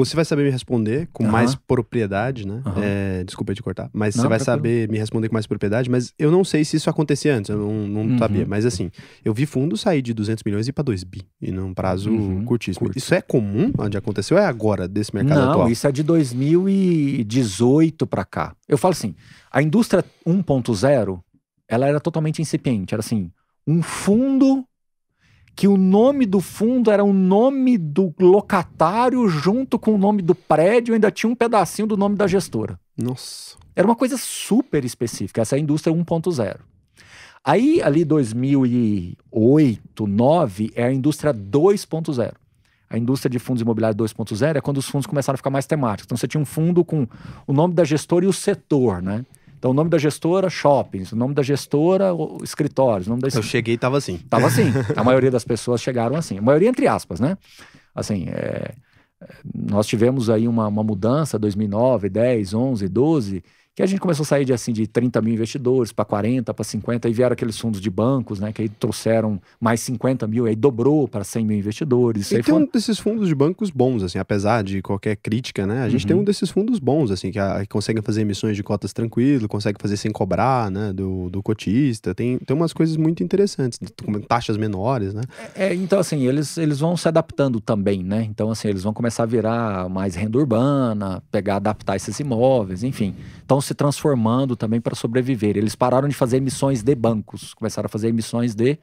Você vai saber me responder com uhum. mais propriedade, né? Uhum. É, desculpa te cortar, mas não, você vai saber me responder com mais propriedade, mas eu não sei se isso acontecia antes, eu não, não uhum. sabia. Mas assim, eu vi fundo sair de 200 milhões e para 2 bi, e num prazo uhum. curtíssimo. Curto. Isso é comum onde aconteceu? É agora, desse mercado não, atual? Não, isso é de 2018 para cá. Eu falo assim, a indústria 1.0, ela era totalmente incipiente, era assim, um fundo que o nome do fundo era o nome do locatário junto com o nome do prédio, ainda tinha um pedacinho do nome da gestora. Nossa. Era uma coisa super específica, essa é a indústria 1.0. Aí, ali 2008, 2009, é a indústria 2.0. A indústria de fundos imobiliários 2.0 é quando os fundos começaram a ficar mais temáticos. Então, você tinha um fundo com o nome da gestora e o setor, né? Então, o nome da gestora, shoppings, o nome da gestora, escritórios, o nome da... Eu cheguei e tava assim. Tava assim. A maioria das pessoas chegaram assim. A maioria, entre aspas, né? Assim, é... é nós tivemos aí uma, uma mudança 2009, 10, 11, 12 que a gente começou a sair de, assim, de 30 mil investidores para 40, para 50, e vieram aqueles fundos de bancos, né? Que aí trouxeram mais 50 mil, aí dobrou para 100 mil investidores. E tem foi... um desses fundos de bancos bons, assim, apesar de qualquer crítica, né? A gente uhum. tem um desses fundos bons, assim, que, a, ah, que conseguem fazer emissões de cotas tranquilo, consegue fazer sem cobrar, né? Do, do cotista, tem, tem umas coisas muito interessantes, como taxas menores, né? É, é, então, assim, eles, eles vão se adaptando também, né? Então, assim, eles vão começar a virar mais renda urbana, pegar, adaptar esses imóveis, enfim. Então, estão se transformando também para sobreviver. Eles pararam de fazer emissões de bancos, começaram a fazer emissões de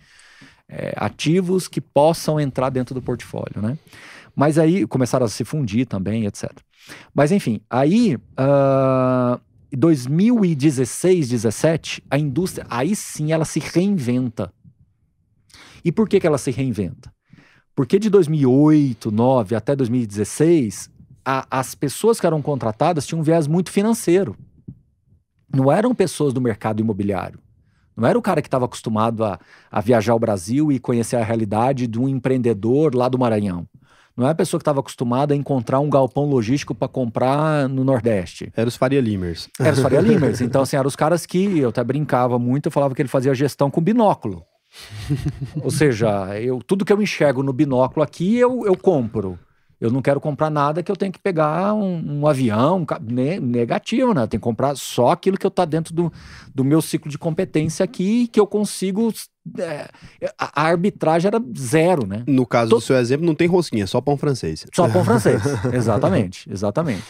é, ativos que possam entrar dentro do portfólio, né? Mas aí começaram a se fundir também, etc. Mas enfim, aí uh, 2016, 17, a indústria, aí sim ela se reinventa. E por que, que ela se reinventa? Porque de 2008, 9 até 2016, a, as pessoas que eram contratadas tinham um viés muito financeiro não eram pessoas do mercado imobiliário. Não era o cara que estava acostumado a, a viajar ao Brasil e conhecer a realidade de um empreendedor lá do Maranhão. Não é a pessoa que estava acostumada a encontrar um galpão logístico para comprar no Nordeste. Era os Faria Limers. Era os Faria Limers. Então, assim, eram os caras que eu até brincava muito, eu falava que ele fazia gestão com binóculo. Ou seja, eu, tudo que eu enxergo no binóculo aqui, eu, eu compro. Eu não quero comprar nada que eu tenha que pegar um, um avião um, negativo, né? Eu tenho que comprar só aquilo que eu tá dentro do, do meu ciclo de competência aqui que eu consigo. É, a arbitragem era zero, né? No caso Tô... do seu exemplo, não tem rosquinha, só pão francês. Só pão francês, exatamente, exatamente.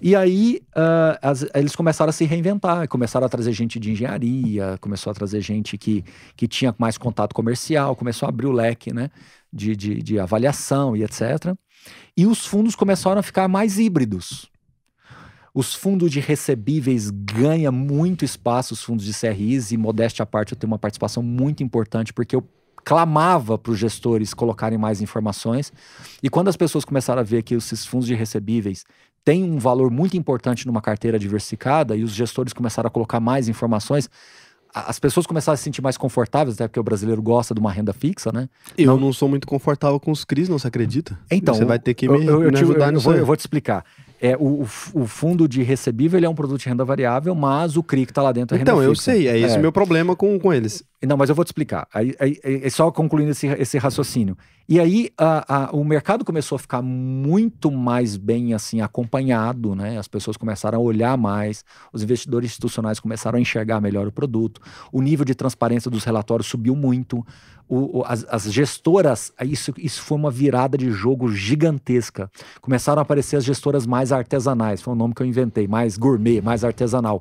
E aí uh, as, eles começaram a se reinventar, começaram a trazer gente de engenharia, começou a trazer gente que, que tinha mais contato comercial, começou a abrir o leque, né? De, de, de avaliação e etc. E os fundos começaram a ficar mais híbridos. Os fundos de recebíveis ganham muito espaço, os fundos de CRIs, e modéstia à parte, eu tenho uma participação muito importante, porque eu clamava para os gestores colocarem mais informações. E quando as pessoas começaram a ver que esses fundos de recebíveis têm um valor muito importante numa carteira diversificada, e os gestores começaram a colocar mais informações, as pessoas começaram a se sentir mais confortáveis, até porque o brasileiro gosta de uma renda fixa, né? Eu não, não sou muito confortável com os CRIs, não se acredita? Então. Você vai ter que me, eu, eu, me ajudar eu, nisso. Eu, eu vou te explicar. É, o, o, fundo de recebível ele é um produto de renda variável, mas o CRI que está lá dentro é renda Então, fixa. eu sei, é esse o é. meu problema com, com eles. Não, mas eu vou te explicar. Aí, aí, aí é só concluindo esse, esse raciocínio. E aí a, a, o mercado começou a ficar muito mais bem assim acompanhado, né? As pessoas começaram a olhar mais, os investidores institucionais começaram a enxergar melhor o produto, o nível de transparência dos relatórios subiu muito, o, o, as, as, gestoras, isso, isso foi uma virada de jogo gigantesca. Começaram a aparecer as gestoras mais artesanais, foi um nome que eu inventei, mais gourmet, mais artesanal.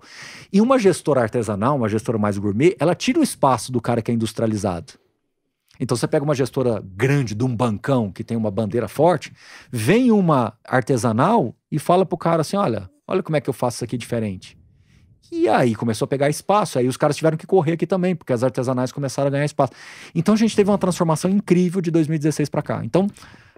E uma gestora artesanal, uma gestora mais gourmet, ela tira o espaço do cara que é industrializado. Então você pega uma gestora grande de um bancão que tem uma bandeira forte, vem uma artesanal e fala pro cara assim: olha, olha como é que eu faço isso aqui diferente. E aí começou a pegar espaço, aí os caras tiveram que correr aqui também, porque as artesanais começaram a ganhar espaço. Então a gente teve uma transformação incrível de 2016 para cá. Então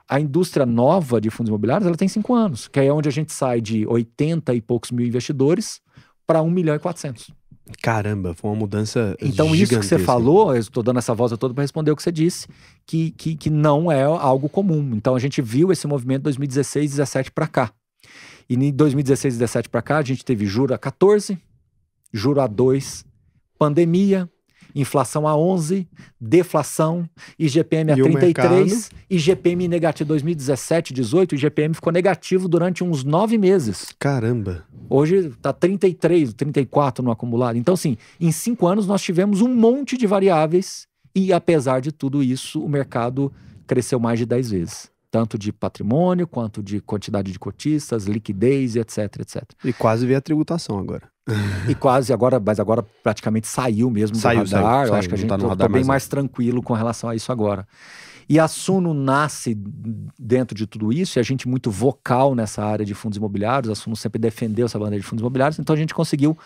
a indústria nova de fundos imobiliários ela tem cinco anos, que é onde a gente sai de 80 e poucos mil investidores para 1 milhão e 400. Caramba, foi uma mudança. Então, gigantesca. isso que você falou, eu estou dando essa voz toda para responder o que você disse, que, que, que não é algo comum. Então, a gente viu esse movimento 2016, 17 para cá. E em 2016, 17 para cá, a gente teve juro a 14, juro a 2, pandemia, inflação a 11, deflação, IGPM a e 33, IGPM negativo 2017, 18, IGPM ficou negativo durante uns nove meses. Caramba. Hoje está 33, 34 no acumulado. Então, assim, em cinco anos nós tivemos um monte de variáveis e, apesar de tudo isso, o mercado cresceu mais de 10 vezes tanto de patrimônio quanto de quantidade de cotistas, liquidez, etc, etc. E quase veio a tributação agora e quase agora, mas agora praticamente saiu mesmo saiu, do radar. Saiu, eu saiu, acho que a gente está tá bem mais, né? mais tranquilo com relação a isso agora. E a Suno nasce dentro de tudo isso, e a gente muito vocal nessa área de fundos imobiliários, a Suno sempre defendeu essa bandeira de fundos imobiliários, então a gente conseguiu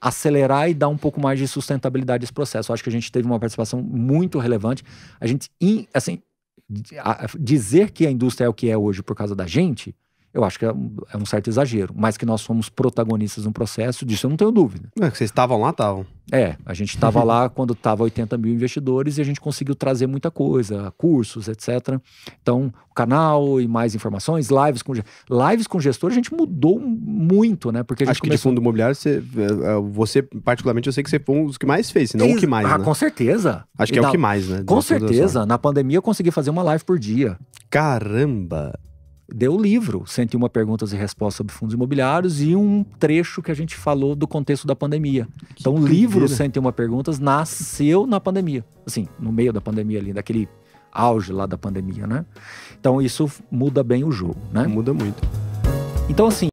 acelerar e dar um pouco mais de sustentabilidade a esse processo. Eu acho que a gente teve uma participação muito relevante. A gente, assim, dizer que a indústria é o que é hoje por causa da gente, eu acho que é, é um, certo exagero, mas que nós fomos protagonistas no processo, disso eu não tenho dúvida. É, que vocês estavam lá, estavam. É, a gente estava lá quando estava 80 mil investidores e a gente conseguiu trazer muita coisa, cursos, etc. Então, canal e mais informações, lives com lives com gestores, a gente mudou muito, né? Porque acho começou... que de fundo imobiliário você, é, é, você, particularmente eu sei que você foi um dos que mais fez, se não Ex o que mais. Ah, né? com certeza. Acho que e é o que mais, né? Com certeza. Na pandemia eu consegui fazer uma live por dia. Caramba deu o livro, 101 perguntas e respostas sobre fundos imobiliários e um trecho que a gente falou do contexto da pandemia. Que então, o livro 101 perguntas nasceu na pandemia, assim, no meio da pandemia ali, daquele auge lá da pandemia, né? Então, isso muda bem o jogo, né? Muda muito. Então, assim,